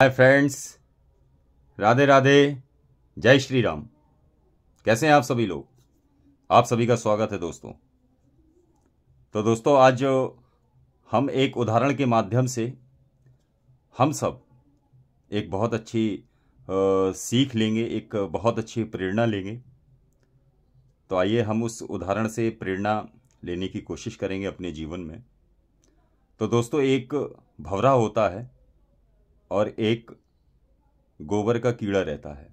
hi friends Radhe Radhe जय श्री राम कैसे हैं आप सभी लोग आप सभी का स्वागत है दोस्तों तो दोस्तों आज हम एक उदाहरण के माध्यम से हम सब एक बहुत अच्छी आ, सीख लेंगे एक बहुत अच्छी प्रेरणा लेंगे तो आइए हम उस उदाहरण से प्रेरणा लेने की कोशिश करेंगे अपने जीवन में तो दोस्तों एक भवरा होता है और एक गोबर का कीड़ा रहता है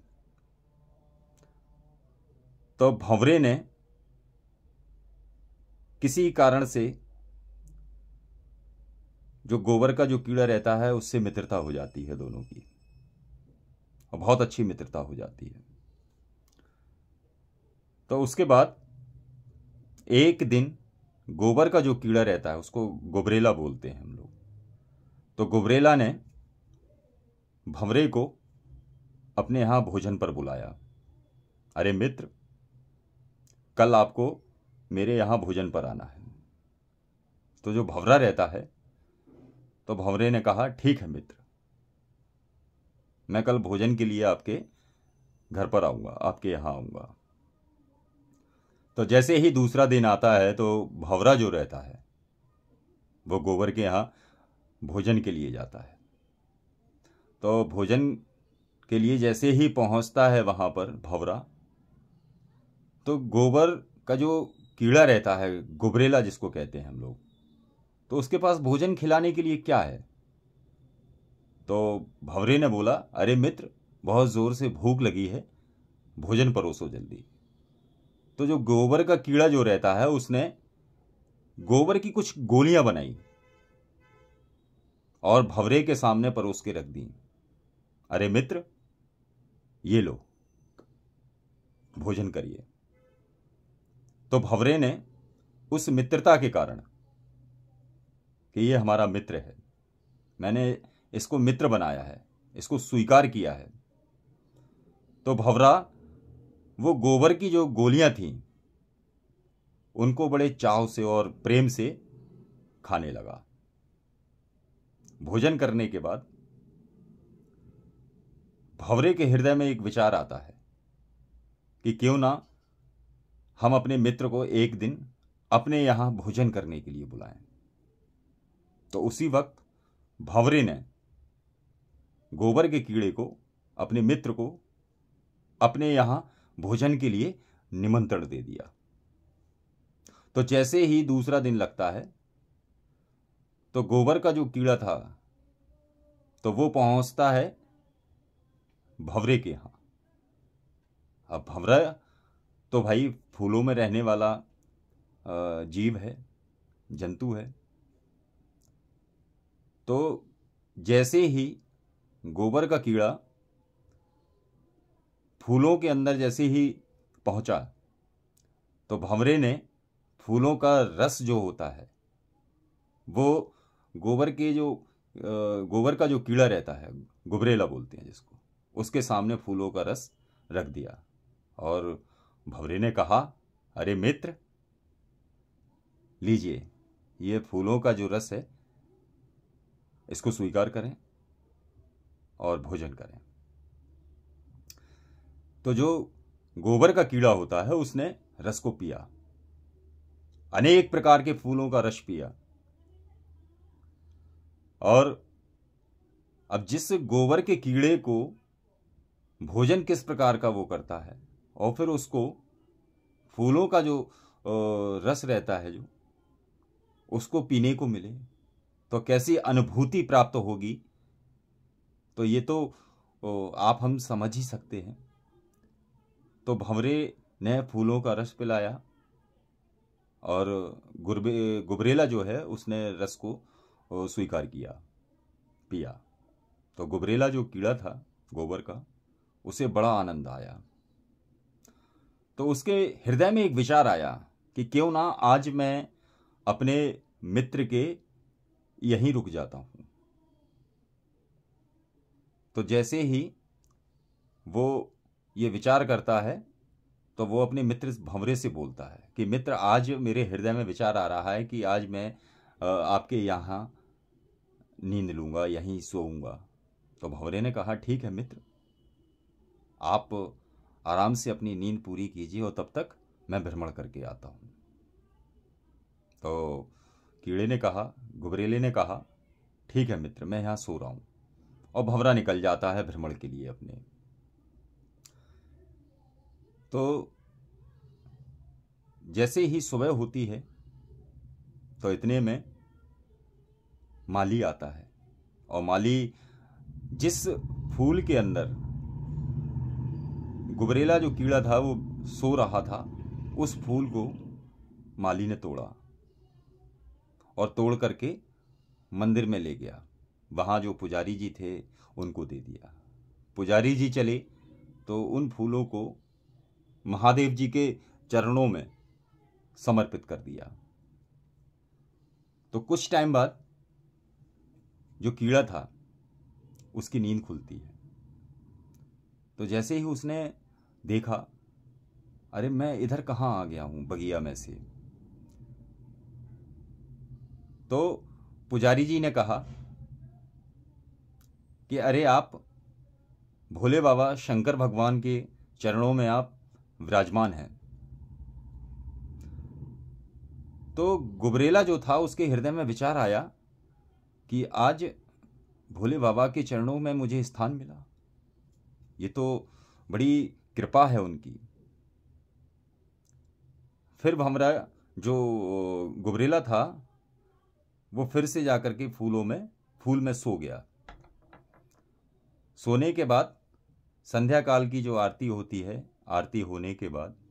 तो भंवरे ने किसी कारण से जो गोबर का जो कीड़ा रहता है उससे मित्रता हो जाती है दोनों की और बहुत अच्छी मित्रता हो जाती है तो उसके बाद एक दिन गोबर का जो कीड़ा रहता है उसको गोबरेला बोलते हैं हम लोग तो गोबरेला ने भंवरे को अपने यहाँ भोजन पर बुलाया अरे मित्र कल आपको मेरे यहाँ भोजन पर आना है तो जो भंवरा रहता है तो भंवरे ने कहा ठीक है मित्र मैं कल भोजन के लिए आपके घर पर आऊंगा आपके यहाँ आऊंगा तो जैसे ही दूसरा दिन आता है तो भंवरा जो रहता है वो गोबर के यहाँ भोजन के लिए जाता है तो भोजन के लिए जैसे ही पहुंचता है वहाँ पर भवरा तो गोबर का जो कीड़ा रहता है गुबरेला जिसको कहते हैं हम लोग तो उसके पास भोजन खिलाने के लिए क्या है तो भवरे ने बोला अरे मित्र बहुत ज़ोर से भूख लगी है भोजन परोसो जल्दी तो जो गोबर का कीड़ा जो रहता है उसने गोबर की कुछ गोलियां बनाई और भवरे के सामने परोस के रख दी अरे मित्र ये लो भोजन करिए तो भवरे ने उस मित्रता के कारण कि ये हमारा मित्र है मैंने इसको मित्र बनाया है इसको स्वीकार किया है तो भवरा वो गोबर की जो गोलियां थी उनको बड़े चाव से और प्रेम से खाने लगा भोजन करने के बाद भवरे के हृदय में एक विचार आता है कि क्यों ना हम अपने मित्र को एक दिन अपने यहां भोजन करने के लिए बुलाएं तो उसी वक्त भवरे ने गोबर के कीड़े को अपने मित्र को अपने यहां भोजन के लिए निमंत्रण दे दिया तो जैसे ही दूसरा दिन लगता है तो गोबर का जो कीड़ा था तो वो पहुंचता है भंवरे के यहाँ अब भंवरा तो भाई फूलों में रहने वाला जीव है जंतु है तो जैसे ही गोबर का कीड़ा फूलों के अंदर जैसे ही पहुंचा तो भंवरे ने फूलों का रस जो होता है वो गोबर के जो गोबर का जो कीड़ा रहता है गुबरेला बोलते हैं जिसको उसके सामने फूलों का रस रख दिया और भवरे ने कहा अरे मित्र लीजिए ये फूलों का जो रस है इसको स्वीकार करें और भोजन करें तो जो गोबर का कीड़ा होता है उसने रस को पिया अनेक प्रकार के फूलों का रस पिया और अब जिस गोबर के कीड़े को भोजन किस प्रकार का वो करता है और फिर उसको फूलों का जो रस रहता है जो उसको पीने को मिले तो कैसी अनुभूति प्राप्त होगी तो ये तो आप हम समझ ही सकते हैं तो भंवरे ने फूलों का रस पिलाया और गुरबे गुबरेला जो है उसने रस को स्वीकार किया पिया तो गुबरेला जो कीड़ा था गोबर का उसे बड़ा आनंद आया तो उसके हृदय में एक विचार आया कि क्यों ना आज मैं अपने मित्र के यहीं रुक जाता हूं तो जैसे ही वो ये विचार करता है तो वो अपने मित्र भंवरे से बोलता है कि मित्र आज मेरे हृदय में विचार आ रहा है कि आज मैं आपके यहाँ नींद लूँगा यहीं सोऊंगा तो भंवरे ने कहा ठीक है मित्र आप आराम से अपनी नींद पूरी कीजिए और तब तक मैं भ्रमण करके आता हूँ तो कीड़े ने कहा गुबरेले ने कहा ठीक है मित्र मैं यहाँ सो रहा हूँ और भंवरा निकल जाता है भ्रमण के लिए अपने तो जैसे ही सुबह होती है तो इतने में माली आता है और माली जिस फूल के अंदर गुबरेला जो कीड़ा था वो सो रहा था उस फूल को माली ने तोड़ा और तोड़ करके मंदिर में ले गया वहाँ जो पुजारी जी थे उनको दे दिया पुजारी जी चले तो उन फूलों को महादेव जी के चरणों में समर्पित कर दिया तो कुछ टाइम बाद जो कीड़ा था उसकी नींद खुलती है तो जैसे ही उसने देखा अरे मैं इधर कहाँ आ गया हूँ बगिया में से तो पुजारी जी ने कहा कि अरे आप भोले बाबा शंकर भगवान के चरणों में आप विराजमान हैं तो गुबरेला जो था उसके हृदय में विचार आया कि आज भोले बाबा के चरणों में मुझे स्थान मिला ये तो बड़ी कृपा है उनकी फिर हमारा जो गुबरेला था वो फिर से जाकर के फूलों में फूल में सो गया सोने के बाद संध्या काल की जो आरती होती है आरती होने के बाद